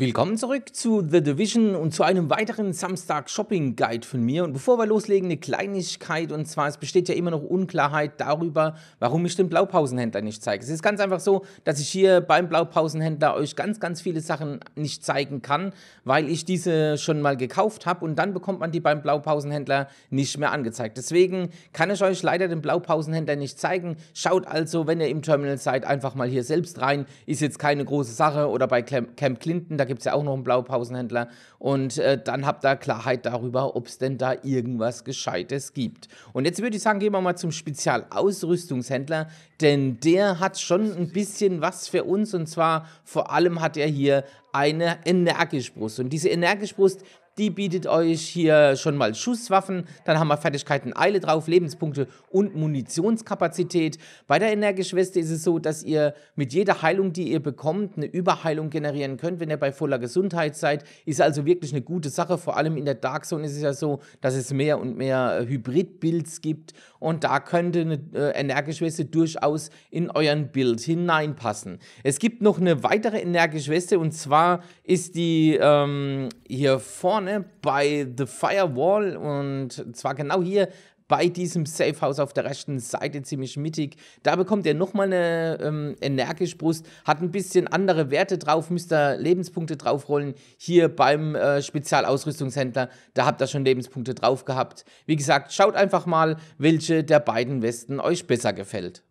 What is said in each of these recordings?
Willkommen zurück zu The Division und zu einem weiteren Samstag Shopping Guide von mir. Und bevor wir loslegen, eine Kleinigkeit und zwar, es besteht ja immer noch Unklarheit darüber, warum ich den Blaupausenhändler nicht zeige. Es ist ganz einfach so, dass ich hier beim Blaupausenhändler euch ganz, ganz viele Sachen nicht zeigen kann, weil ich diese schon mal gekauft habe und dann bekommt man die beim Blaupausenhändler nicht mehr angezeigt. Deswegen kann ich euch leider den Blaupausenhändler nicht zeigen. Schaut also, wenn ihr im Terminal seid, einfach mal hier selbst rein. Ist jetzt keine große Sache oder bei Camp Clinton, da gibt es ja auch noch einen Blaupausenhändler. Und äh, dann habt ihr Klarheit darüber, ob es denn da irgendwas Gescheites gibt. Und jetzt würde ich sagen, gehen wir mal zum Spezialausrüstungshändler, denn der hat schon ein bisschen was für uns. Und zwar vor allem hat er hier eine Energischbrust. Und diese Energischbrust, die bietet euch hier schon mal Schusswaffen, dann haben wir Fertigkeiten Eile drauf, Lebenspunkte und Munitionskapazität. Bei der energisch ist es so, dass ihr mit jeder Heilung, die ihr bekommt, eine Überheilung generieren könnt, wenn ihr bei voller Gesundheit seid. Ist also wirklich eine gute Sache, vor allem in der Dark Zone ist es ja so, dass es mehr und mehr äh, Hybrid-Builds gibt und da könnte eine äh, durchaus in euren Build hineinpassen. Es gibt noch eine weitere energisch und zwar ist die ähm, hier vorne vorne bei The Firewall und zwar genau hier bei diesem Safe House auf der rechten Seite ziemlich mittig. Da bekommt er nochmal eine ähm, energisch Brust, hat ein bisschen andere Werte drauf, müsst ihr Lebenspunkte draufrollen. Hier beim äh, Spezialausrüstungshändler, da habt ihr schon Lebenspunkte drauf gehabt. Wie gesagt, schaut einfach mal, welche der beiden Westen euch besser gefällt.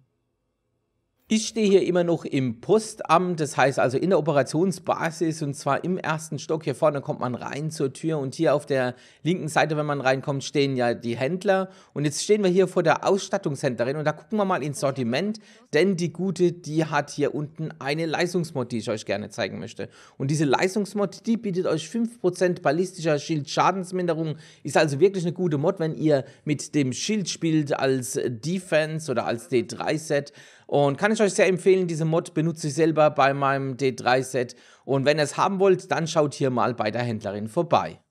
Ich stehe hier immer noch im Postamt, das heißt also in der Operationsbasis und zwar im ersten Stock. Hier vorne kommt man rein zur Tür und hier auf der linken Seite, wenn man reinkommt, stehen ja die Händler. Und jetzt stehen wir hier vor der Ausstattungshändlerin und da gucken wir mal ins Sortiment, denn die Gute, die hat hier unten eine Leistungsmod, die ich euch gerne zeigen möchte. Und diese Leistungsmod, die bietet euch 5% ballistischer Schildschadensminderung. Ist also wirklich eine gute Mod, wenn ihr mit dem Schild spielt als Defense oder als D3-Set. Und kann ich euch sehr empfehlen, diese Mod benutze ich selber bei meinem D3-Set. Und wenn ihr es haben wollt, dann schaut hier mal bei der Händlerin vorbei.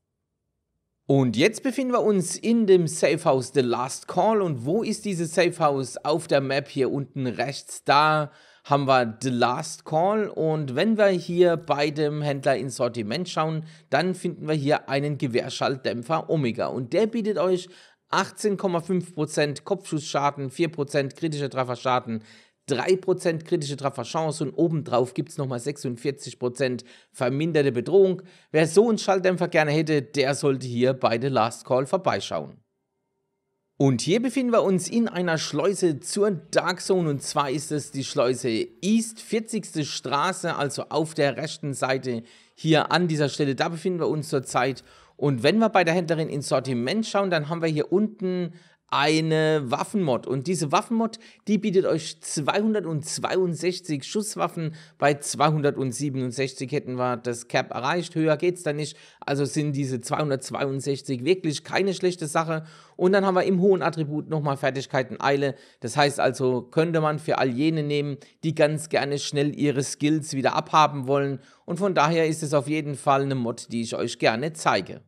Und jetzt befinden wir uns in dem Safe House The Last Call. Und wo ist dieses Safe House? Auf der Map hier unten rechts. Da haben wir The Last Call. Und wenn wir hier bei dem Händler ins Sortiment schauen, dann finden wir hier einen Gewehrschalldämpfer Omega. Und der bietet euch 18,5% Kopfschussschaden, 4% kritischer Trefferschaden, 3% kritische Trefferchance und obendrauf gibt es nochmal 46% verminderte Bedrohung. Wer so einen Schalldämpfer gerne hätte, der sollte hier bei The Last Call vorbeischauen. Und hier befinden wir uns in einer Schleuse zur Dark Zone und zwar ist es die Schleuse East 40. Straße, also auf der rechten Seite hier an dieser Stelle. Da befinden wir uns zurzeit. Und wenn wir bei der Händlerin ins Sortiment schauen, dann haben wir hier unten eine Waffenmod. Und diese Waffenmod, die bietet euch 262 Schusswaffen. Bei 267 hätten wir das Cap erreicht. Höher geht's da nicht. Also sind diese 262 wirklich keine schlechte Sache. Und dann haben wir im hohen Attribut nochmal Fertigkeiten Eile. Das heißt also, könnte man für all jene nehmen, die ganz gerne schnell ihre Skills wieder abhaben wollen. Und von daher ist es auf jeden Fall eine Mod, die ich euch gerne zeige.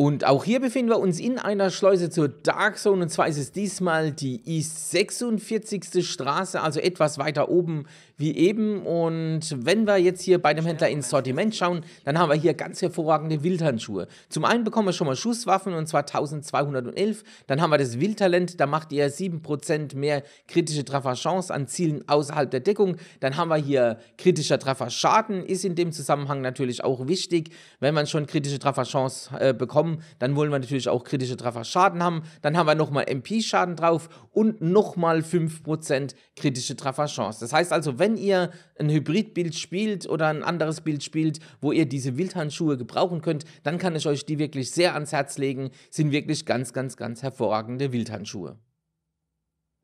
Und auch hier befinden wir uns in einer Schleuse zur Dark Zone und zwar ist es diesmal die I46. Straße, also etwas weiter oben wie eben. Und wenn wir jetzt hier bei dem Händler ins Sortiment schauen, dann haben wir hier ganz hervorragende Wildhandschuhe. Zum einen bekommen wir schon mal Schusswaffen und zwar 1211. Dann haben wir das Wildtalent, da macht ihr 7% mehr kritische Trefferchance an Zielen außerhalb der Deckung. Dann haben wir hier kritischer Trefferschaden, ist in dem Zusammenhang natürlich auch wichtig, wenn man schon kritische Trefferchance äh, bekommt bekommen. Dann wollen wir natürlich auch kritische Treffer Schaden haben. Dann haben wir nochmal MP-Schaden drauf und nochmal 5% kritische Trefferchance. Das heißt also, wenn ihr ein Hybrid-Bild spielt oder ein anderes Bild spielt, wo ihr diese Wildhandschuhe gebrauchen könnt, dann kann ich euch die wirklich sehr ans Herz legen. Sind wirklich ganz, ganz, ganz hervorragende Wildhandschuhe.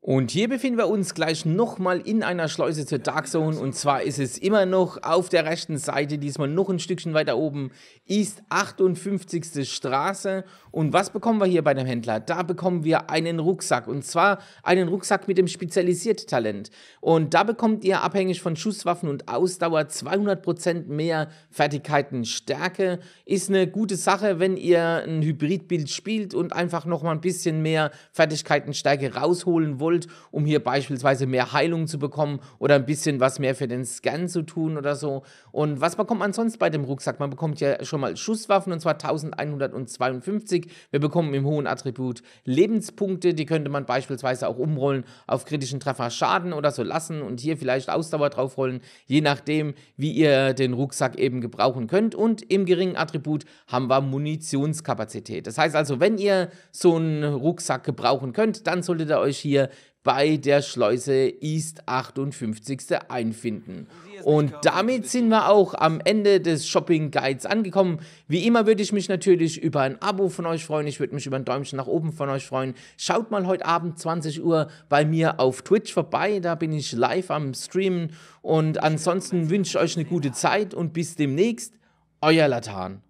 Und hier befinden wir uns gleich nochmal in einer Schleuse zur Dark Zone. Und zwar ist es immer noch auf der rechten Seite, diesmal noch ein Stückchen weiter oben, ist 58. Straße. Und was bekommen wir hier bei dem Händler? Da bekommen wir einen Rucksack. Und zwar einen Rucksack mit dem Spezialisiert-Talent. Und da bekommt ihr abhängig von Schusswaffen und Ausdauer 200% mehr Fertigkeiten Stärke. Ist eine gute Sache, wenn ihr ein Hybridbild spielt und einfach nochmal ein bisschen mehr Fertigkeiten Stärke rausholen wollt Gold, um hier beispielsweise mehr Heilung zu bekommen oder ein bisschen was mehr für den Scan zu tun oder so. Und was bekommt man sonst bei dem Rucksack? Man bekommt ja schon mal Schusswaffen und zwar 1152. Wir bekommen im hohen Attribut Lebenspunkte, die könnte man beispielsweise auch umrollen auf kritischen Treffer Schaden oder so lassen und hier vielleicht Ausdauer draufrollen, je nachdem, wie ihr den Rucksack eben gebrauchen könnt. Und im geringen Attribut haben wir Munitionskapazität. Das heißt also, wenn ihr so einen Rucksack gebrauchen könnt, dann solltet ihr euch hier bei der Schleuse East 58. einfinden. Und damit sind wir auch am Ende des Shopping Guides angekommen. Wie immer würde ich mich natürlich über ein Abo von euch freuen. Ich würde mich über ein Däumchen nach oben von euch freuen. Schaut mal heute Abend 20 Uhr bei mir auf Twitch vorbei. Da bin ich live am Streamen. Und ansonsten wünsche ich euch eine gute Zeit und bis demnächst. Euer Latan.